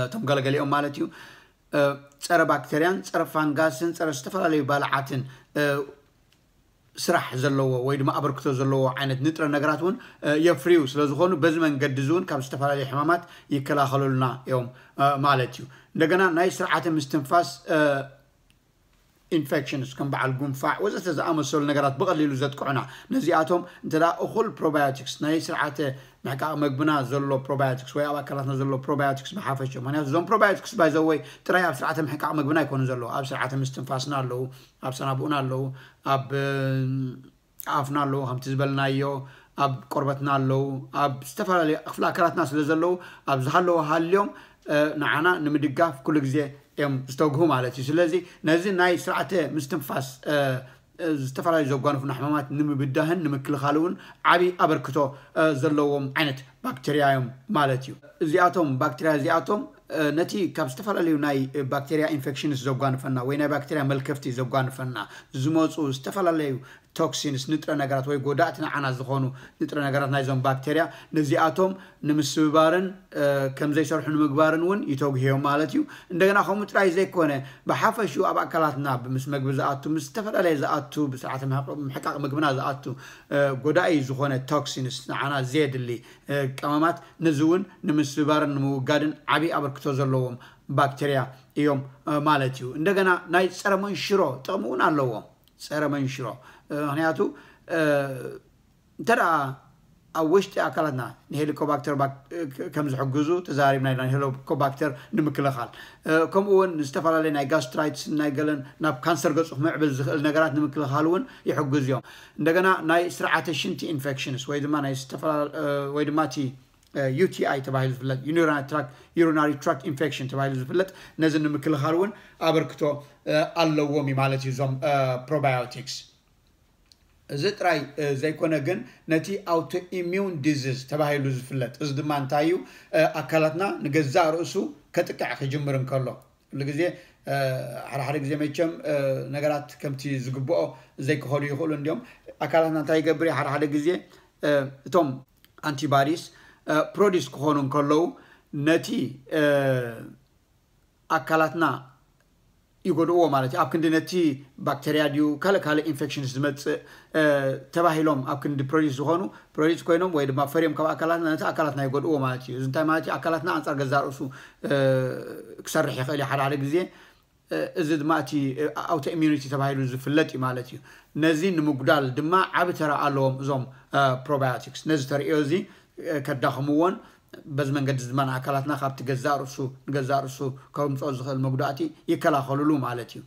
እቶም ገለገሊኦም ማለት እዩ ፀረ ባክተርያን ፀረ ፋንጋስን ፀረ ዝተፈላለዩ ባልዓትን سرح زلوا ويد ما أبركتو زلوا عند نتر نجراتون يفريو سلزخون بزمن قدزون كم استفعل حمامات يكلا خلولنا يوم مالتيو دعنا ناي سرعة مستنفاس ኢንፌክሽንስ ከም በዓል ጉንፋዕ ወዘተ ዝኣመሰሉ ነገራት ብቐሊሉ ዘጥቅዑና ነዚኣቶም እንተዳ እኹል ፕሮባዮቲክስ ናይ ስርዓተ ምሕቃቕ መግብና ዘሎ ፕሮባዮቲክስ ወይ ኣብ ኣካላትና ዘሎ ፕሮባዮቲክስ ብሓፈሽ እዩ ምክንያቱ እዞም ፕሮባዮቲክስ ባይዘወይ ጥራይ ኣብ ስርዓተ ምሕቃቕ መግብና ይኮኑ ዘለዎ ኣብ ስርዓተ ምስትንፋስና ኣለዉ ኣብ ሰናብኡና ኣለዉ ኣብ ኣፍና ኣለዉ ከምቲ ዝበልናዮ ኣብ ቆርበትና ኣለዉ ኣብ ዝተፈላለዩ ክፍሊ ኣካላትና ስለ ዘለዉ ኣብ ዝሃለዉ ሃልዮም ንዓና ንምድጋፍ ኩሉ ግዜ እዮም ዝተውግሁ ማለት እዩ ስለዚ ነዚ ናይ ስርዓተ ምስትንፋስ ዝተፈላለዩ ዘጓንፉና ሕማማት ንምብዳህን ንምክልኻል እውን ዓብዪ ኣበርክቶ ዘለዎም ዓይነት ባክቴርያ እዮም ማለት እዩ እዚኣቶም ባክቴርያ እዚኣቶም ነቲ ካብ ዝተፈላለዩ ናይ ባክቴርያ ኢንፌክሽንስ ዘጓንፈና ወይ ናይ ባክቴርያ መልከፍቲ ዘጓንፈና ዝመፁ ዝተፈላለዩ ቶክሲንስ ንጥረ ነገራት ወይ ጎዳእቲ ንዓና ዝኾኑ ንጥረ ነገራት ናይዞም ባክቴርያ ነዚኣቶም ንምስብባርን ከም ዘይሰርሑ ንምግባርን እውን ይተጉህዮም ማለት እዩ እንደገና ከምኡ ጥራይ ዘይኮነ ብሓፈሽኡ ኣብ ኣካላትና ምስ መግቢ ዝኣቱ ምስ ዝተፈላለየ ዝኣቱ ብስርዓተ ምሕቃቅ ምግብና ዝኣቱ ጎዳኢ ዝኾነ ቶክሲንስ ንዓና ዘየድሊ ቀመማት ነዚ እውን ንምስብባርን ንምውጋድን ዓብዪ ኣበርክቶ ዘለዎም ባክቴርያ እዮም ማለት እዩ እንደገና ናይ ፀረ መንሽሮ ጥቕሚ እውን ኣለዎም ፀረ መንሽሮ ምክንያቱ እንተ ኣብ ውሽጢ ኣካላትና ንሄሊኮባክተር ከም ዝሕግዙ ተዛሪብና ኢና ሄሊኮባክተር ንምክልኻል ከምኡ እውን ዝተፈላለዩ ናይ ጋስትራይትስ ናይ ገለን ናብ ካንሰር ገፁ ክምዕብል ዝኽእል ነገራት ንምክልኻል እውን ይሕግዙ እዮም እንደገና ናይ ስርዓተ ሽንቲ ኢንፌክሽንስ ወይ ድማ ወይ ድማ እቲ ዩቲኣይ ተባሂሉ ዝፍለጥ ዩሪናሪ ትራክት ኢንፌክሽን ተባሂሉ ዝፍለጥ ነዚ ንምክልኻል እውን ኣበርክቶ ኣለዎም እዩ ማለት እዩ እዞም ፕሮባዮቲክስ እዚ ጥራይ ዘይኮነ ግን ነቲ ኣውቶ ኢሚን ዲዚዝ ተባሂሉ ዝፍለጥ እዚ ድማ እንታይ እዩ ኣካላትና ንገዛ ርእሱ ከጥቅዕ ክጅምር እንከሎ ኩሉ ግዜ ሓደሓደ ግዜ መቸም ነገራት ከምቲ ዝግብኦ ዘይክኸሉ ይኽእሉ እንዲኦም ኣካላትና እንታይ ይገብር እዩ ሓደሓደ ግዜ እቶም ኣንቲባዲስ ፕሮዲስ ክኾኑ እንከለዉ ነቲ ኣካላትና ይጎድእዎ ማለት እዩ ኣብ ክንዲ ነቲ ባክተርያ ድዩ ካልእ ካልእ ኢንፌክሽን ዝመፅእ ተባሂሎም ኣብ ክንዲ ፕሮዲስ ዝኮኑ ፕሮዲስ ኮይኖም ወይ ድማ ፈርዮም ካብ ኣካላትና ነቲ ኣካላትና ይጎድእዎ ማለት እዩ እዚ እንታይ ማለት እዩ ኣካላትና ኣንፃር ገዛ ርእሱ ክሰርሕ ይኽእል እዩ ሓደ ሓደ ግዜ እዚ ድማ እቲ ኣውቶ ኢሚኒቲ ተባሂሉ ዝፍለጥ እዩ ማለት እዩ ነዚ ንምጉዳል ድማ ዓብ ተራ ኣለዎም እዞም ፕሮባዮቲክስ ነዚ ተሪእዮ እዚ ከዳኽምዎን በዚ መንገዲ ድማ ኣካላትና ካብቲ ገዛ ርእሱ ንገዛ ርእሱ ከምፅኦ ዝኽእል መጉዳእቲ ይከላኸልሉ ማለት እዩ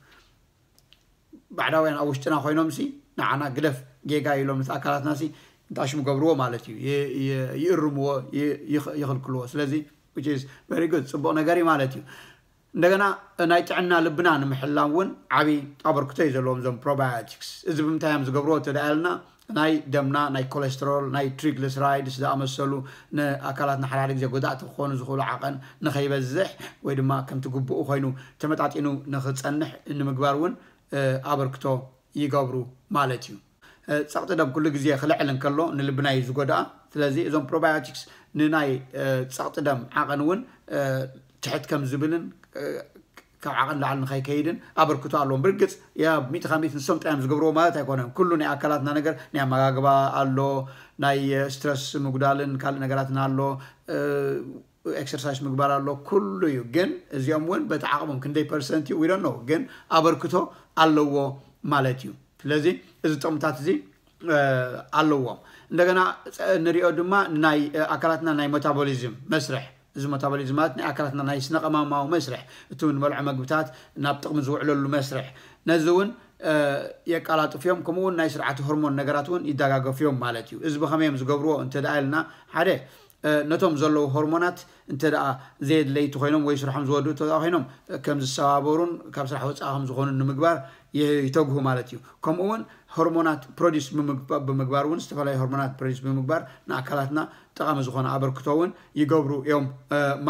ባዕዳውያን ኣብ ውሽጢና ኮይኖም ሲ ንዓና ግደፍ ጌጋ ኢሎም ምስ ኣካላትና ሲ እንታሽሙ ገብርዎ ማለት እዩ ይእርምዎ ይኽልክልዎ ስለዚ በሪ ፅቡቅ ነገር እዩ ማለት እዩ እንደገና ናይ ጥዕና ልብና ንምሕላም እውን ዓብይ ኣበርክቶ እዩ ዘለዎም እዞም ፕሮባዮቲክስ እዚ ብምንታይ እዮም ዝገብርዎ ተዳኣልና ናይ ደምና ናይ ኮለስትሮል ናይ ትሪግሊስራይድስ ዝኣመሰሉ ንኣካላት ሓደሓደ ግዜ ጎዳእቲ ክኾኑ ዝኽእሉ ዓቐን ንኸይበዝሕ ወይ ድማ ከምቲ ግቡኡ ኮይኑ ተመጣጢኑ ንክፀንሕ ንምግባር እውን ኣበርክቶ ይገብሩ ማለት እዩ ፀቕጢ ደም ኩሉ ግዜ ክልዕል ንከሎ ንልብና እዩ ዝጎድኣ ስለዚ እዞም ፕሮባዮቲክስ ንናይ ፀቕጢ ደም ዓቐን እውን ትሕት ከም ዝብልን ካብ ዓቐን ላዓል ንኸይከይድን ኣበርክቶ ኣለዎም ብርግፅ ያ ሚእቲ ካብ ሚእቲ ንሶም ጥራዮም ዝገብርዎ ማለት ኣይኮነን ኩሉ ናይ ኣካላትና ነገር ናይ ኣመጋግባ ኣሎ ናይ ስትረስ ምጉዳልን ካልእ ነገራትን ኣሎ ኤክሰርሳይዝ ምግባር ኣሎ ኩሉ እዩ ግን እዚኦም እውን በቲ ዓቕሞም ክንደይ ፐርሰንት እዩ ኢሎ ግን ኣበርክቶ ኣለዎ ማለት እዩ ስለዚ እዚ ጥቕምታት እዚ ኣለዎም እንደገና ንሪኦ ድማ ናይ ኣካላትና ናይ ሜታቦሊዝም መስርሕ ዝመታበሉ እዩ ማለት ናይ ኣካላትና ናይ ስነ ቀማማዊ መስርሕ እቲ እውን ንበልዖ ምግብታት ናብ ጥቕሚ ዝውዕለሉ መስርሕ ነዚ እውን የቃላጥፍ እዮም ከምኡ ናይ ስርዓቲ ሆርሞን ነገራት እውን ይደጋገፍ ማለት እዩ እዚ ብከመይ እዮም ዝገብርዎ እንተ ኢልና ሓደ ነቶም ዘለዉ ሆርሞናት እንተ ደኣ ዘየድለይቲ ኮይኖም ወይ ስርሖም ዝወድኡ እተ ኮይኖም ከም ዝሰባበሩን ካብ ስራሕ ወፃኢ ከም ዝኾኑ ንምግባር ይተግሁ ማለት እዩ ከምኡ እውን ሆርሞናት ፕሮዲስ ብምግባር እውን ዝተፈላለዩ ሆርሞናት ፕሮዲስ ብምግባር ንኣካላትና ጠቃሚ ዝኾነ ኣበርክቶ እውን ይገብሩ እዮም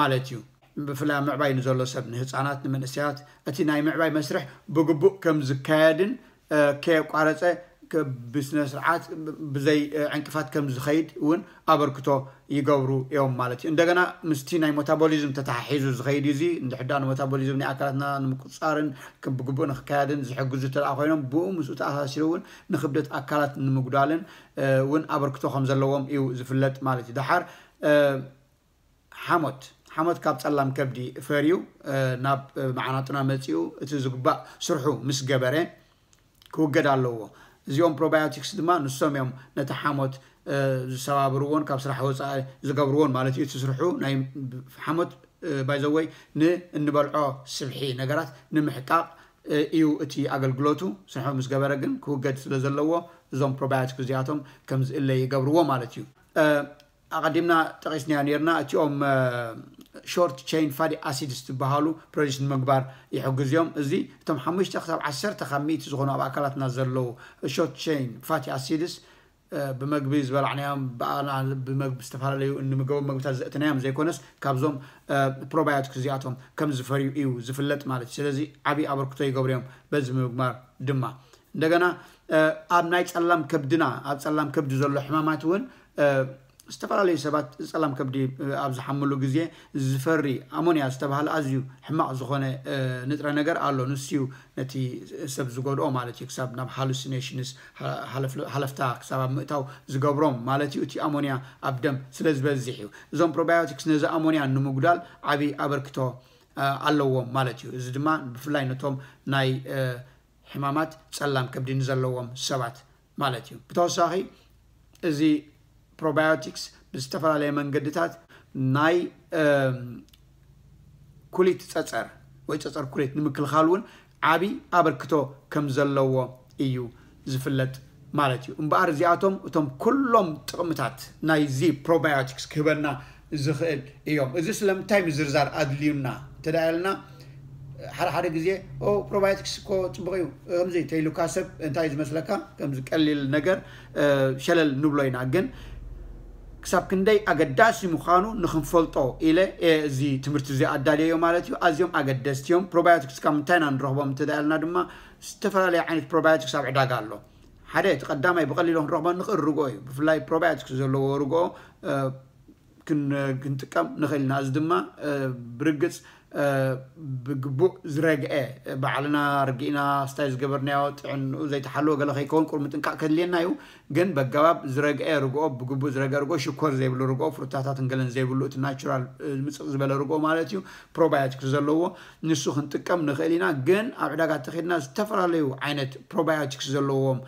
ማለት እዩ ብፍላይ ምዕባይ ንዘሎ ሰብ ንህፃናት ንመንእስያት እቲ ናይ ምዕባይ መስርሕ ብግቡእ ከም ዝካየድን ከየቋረፀ ካብ ብስነ ስርዓት ብዘይ ዕንቅፋት ከም ዝኸይድ እውን ኣበርክቶ ይገብሩ እዮም ማለት እዩ እንደገና ምስቲ ናይ ሞታቦሊዝም ተተሓሒዙ ዝኸይድ እዚ እንድሕዳ ንሞታቦሊዝም ናይ ኣካላትና ንምቁፃርን ብግቡእ ንክካያድን ዝሕግዙ ተደኣ ኮይኖም ብኡ ምስኡ ተኣሳሲሩ እውን ንክብደት ኣካላት ንምጉዳልን እውን ኣበርክቶ ከም ዘለዎም እዩ ዝፍለጥ ማለት እዩ ድሓር ሓሞት ሓመት ካብ ፀላም ከብዲ ፈርዩ ናብ መዓናጡና መፂኡ እቲ ዝግባእ ስርሑ ምስ ገበረ ክውገድ ኣለዎ እዚኦም ፕሮባዮቲክስ ድማ ንሶም እዮም ነቲ ሓሞት ዝሰባብርዎን ካብ ስራሕ ወፃኢ ዝገብርዎን ማለት እዩ ትስርሑ ናይ ሓሞት ባይዘወይ ንእንበልዖ ስብሒ ነገራት ንምሕቃቅ እዩ እቲ ኣገልግሎቱ ስርሑ ምስ ገበረ ግን ክውገድ ስለ ዘለዎ እዞም ፕሮባዮቲክ እዚኣቶም ከምዝእለ ይገብርዎ ማለት እዩ أقدمنا تقيس نيرنا أتيوم شورت تشين فادي أسيد استبهالو بروديس مكبر يحقز يوم زي تم حمش تخسر عشر تخميت زغنا بأكلات نظر له شورت تشين فادي أسيد بمقبيز بالعنيام بأنا بمقب استفهال ليو إنه مقب مقب تزقت نيام زي كونس كابزوم بروبايات آه، كزياتهم كم زفريو إيو زفلت مالت سلزي عبي عبر كتوي قبريهم بز مقبار دمع دقنا آه، أب نايت سلام كبدنا أب سلام كبد زر الحمامات وين آه، ዝተፈላለዩ ሰባት ፀላም ከብዲ ኣብ ዝሓምሉ ግዜ ዝፈሪ ኣሞንያ ዝተባሃለ ኣዝዩ ሕማቅ ዝኮነ ንጥረ ነገር ኣሎ ንስዩ ነቲ ሰብ ዝገድኦ ማለት እዩ ክሳብ ናብ ሃሉሲኔሽንስ ሓለፍታ ክሳብ ኣብ ምእታው ዝገብሮም ማለት እዩ እቲ ኣሞንያ ኣብ ደም ስለ ዝበዝሕ እዩ እዞም ፕሮባዮቲክስ ነዚ ኣሞንያ ንምጉዳል ዓብዪ ኣበርክቶ ኣለዎም ማለት እዩ እዚ ድማ ብፍላይ ነቶም ናይ ሕማማት ፀላም ከብዲ ንዘለዎም ሰባት ማለት እዩ ብተወሳኺ እዚ ፕሮባዮቲክስ ብዝተፈላለየ መንገድታት ናይ ኩሊት ፀፀር ወይ ፀፀር ኩሊት ንምክልኻል እውን ዓብይ ኣበርክቶ ከም ዘለዎ እዩ ዝፍለጥ ማለት እዩ እምበኣር እዚኣቶም እቶም ኩሎም ጥቕምታት ናይዚ ፕሮባዮቲክስ ክህበና ዝኽእል እዮም እዚ ስለምንታይ ምዝርዛር ኣድልዩና እንተዳ ያለና ሓደ ሓደ ግዜ ፕሮባዮቲክስ ኮ ፅቡቅ እዩ ከምዚ ተይሉካ ሰብ እንታይ ዝመስለካ ከምዚ ቀሊል ነገር ሸለል ንብሎ ኢና ግን ክሳብ ክንደይ ኣገዳሲ ምዃኑ ንክንፈልጦ ኢለ እዚ ትምህርቲ እዚ ኣዳልየዮ ማለት እዩ ኣዝዮም ኣገደስቲ እዮም ፕሮባዮቲክስ ካብ ምንታይ ኢና ንረኽቦም እንተዳልና ድማ ዝተፈላለየ ዓይነት ፕሮባዮቲክስ ኣብ ዕዳጋ ኣሎ ሓደ እቲ ቀዳማይ ብቀሊሉ ክንረኽቦ ንኽእል ርግኦ እዩ ብፍላይ ፕሮባዮቲክስ ዘለዎ ርግኦ ክንጥቀም ንኽእል ኢና እዚ ድማ ብርግፅ ብግቡእ ዝረግአ ባዕልና ርጊእና ስታይ ዝገበርናዮ ጥዕንኡ ዘይተሓለወ ገለ ከይከውን ቁርሚ ጥንቃቅ ከድልየና እዩ ግን በገባብ ዝረግአ ርግኦ ብግቡእ ዝረግአ ርግኦ ሽኮር ዘይብሉ ርግኦ ፍሩታታትን ገለን ዘይብሉ እቲ ናራል ምፅቅ ዝበለ ርግኦ ማለት እዩ ፕሮባዮቲክስ ዘለዎ ንሱ ክንጥቀም ንኽእል ኢና ግን ኣብ ዕዳጋ ተኸድና ዝተፈላለዩ ዓይነት ፕሮባዮቲክስ ዘለዎም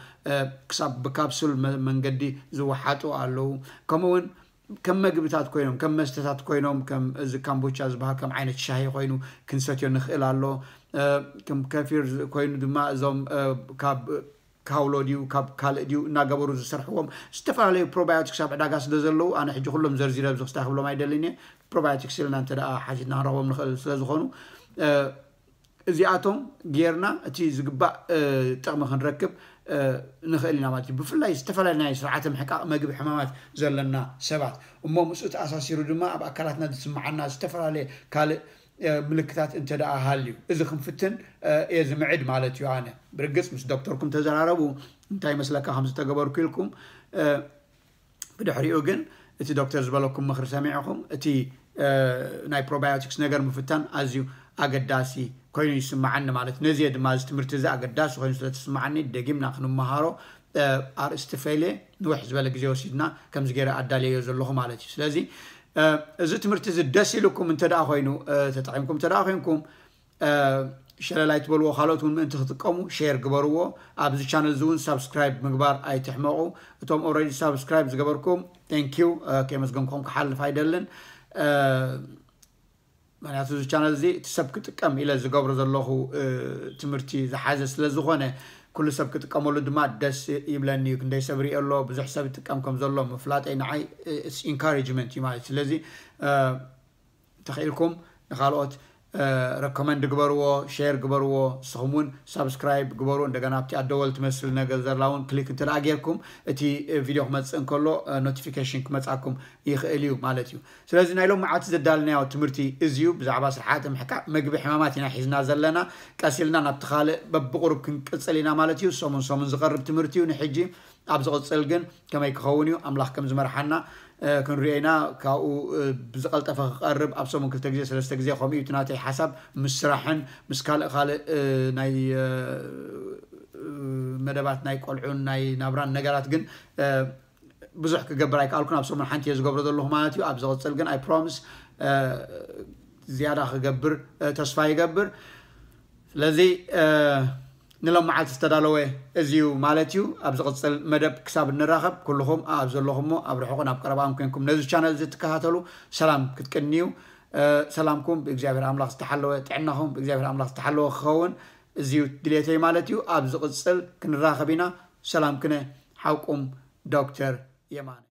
ክሳብ ብካፕሱል መንገዲ ዝወሓጡ ኣለው ከምኡ ውን ከም መግብታት ኮይኖም ከም መስተታት ኮይኖም ከም እዚ ካምቦቻ ዝበሃል ከም ዓይነት ሻሂ ኮይኑ ክንሰትዮ ንክእል ኣሎ ከም ከፊር ኮይኑ ድማ እዞም ካብ ካውሎ ድዩ ካብ ካልእ ድዩ እናገበሩ ዝሰርሕዎም ዝተፈላለዩ ፕሮባዮቲክስ ኣብ ዕዳጋ ስለ ዘለዉ ኣነ ሕጂ ኩሎም ዘርዚረ ብዚ ክስታይ ክብሎም ኣይደልን ፕሮባዮቲክስ ኢለና እንተ ደኣ ሓቲትና ክንረክቦም ንክእል ስለዝኮኑ እዚኣቶም ጌርና እቲ ዝግባእ ጥቕሚ ክንረክብ نخيل ماتي بفلا يستفلا ناي سرعات محقق ما قبل حمامات زلنا سبات أمم مسؤول أساسي ردمة بأكلاتنا تسمعنا استفلا لي قال ملكتات انت دا اهالي اذا خنفتن اه اذا معد مالت يعني برقص مش دكتوركم تزرعربو انتاي مسلكا خمسة تقبر كلكم اه بدحري اوغن اتي دكتور زبالوكم مخر سامعكم اتي اه ناي بروبيوتكس نقر مفتن ازيو أقداسي كوينو يسمعنا مالت نزيد ما استمرتزا أقداس وكوينو تسمعني دقيمنا خنو مهارو ኣርእስትፈይለ ንውሕ ዝበለ ግዜ ወሲድና ከምዚ ገይረ ኣዳልዮ ዘለኹ ማለት እዩ ስለዚ እዚ ትምህርቲ እዚ ደስ ኢሉኩም እንተ ደኣ ኮይኑ ተጠቂምኩም እንተ ደኣ ኮይንኩም ሸለላይ ትበልዎ ካልኦት እውን ምእንቲ ክጥቀሙ ሼር ግበርዎ ኣብዚ ቻነል እዚ እውን ሳብስክራይብ ምግባር ኣይትሕመቑ እቶም ኦልሬዲ ሳብስክራይብ ዝገበርኩም ቴንኪዩ ከመስገንኩም ክሓልፍ ኣይደልን مالياتو زو شانل زي تسب كتكم إلا زو قبر زو اللوخو تمرتي زو حازة سلا كل سب كتكم ولو دماء دس يبلاني يكن داي سبري اللو بزو حساب تكم كم زو اللو مفلات اي نعي اس انكاريجمنت يمالي سلا زي تخيلكم نخالوات ረኮመንድ ግበርዎ ሼር ግበርዎ ንስኹም እውን ሳብስክራይብ ግበሩ እንደገና ኣብቲ ኣደወል ትመስል ነገር ዘላ እውን ክሊክ እንትደኣ ጌርኩም እቲ ቪድዮ ክመፅእ እንከሎ ኖቲፊኬሽን ክመፃኩም ይኽእል እዩ ማለት እዩ ስለዚ ናይ ሎም መዓልቲ ዘዳልናዮ ትምህርቲ እዚዩ ብዛዕባ ስርዓተ ምሕካም ምግቢ ሕማማት ኢና ሒዝና ዘለና ቀሲልና ናብቲ ካልእ በብቁሩብ ክንቅፅል ኢና ማለት እዩ ሰሙን ሰሙን ዝቐርብ ትምህርቲ እዩ ንሕጂ ኣብ ዝቕፅል ግን ከመይ ክኸውን እዩ ኣምላኽ ከም ዝመርሓና ክንሪኦ ኢና ካብኡ ብዝቐልጠፈ ክቐርብ ኣብ ሰሙን ክልተ ግዜ ሰለስተ ግዜ ከምኡ እዩ ናተይ ሓሳብ ምስ ስራሕን ምስ ካልእ ካልእ ናይ መደባት ናይ ቆልዑን ናይ ናብራን ነገራት ግን ብዙሕ ክገብር ኣይከኣልኩን ኣብ ሰሙን ሓንቲ እየ ዝገብሮ ዘለኹ ማለት እዩ ኣብ ዝቕፅል ግን ኣይ ፕሮሚስ ዝያዳ ክገብር ተስፋ ይገብር ስለዚ نلوم معال تستدالوه ازيو مالاتيو ابزغطل مدب كساب نراخب كلهم ابزلوهمو ابرحوكم ابقرباهمكم نزو چانل زي تكهاتلو سلام كتكنيو سلامكم بإجزابير عملاق استحلوه تعناهم بإجزابير عملاق استحلوه خوون ازيو دليتي مالاتيو ابزغطل كنراخبينا سلام كنه حوكم دكتور يمان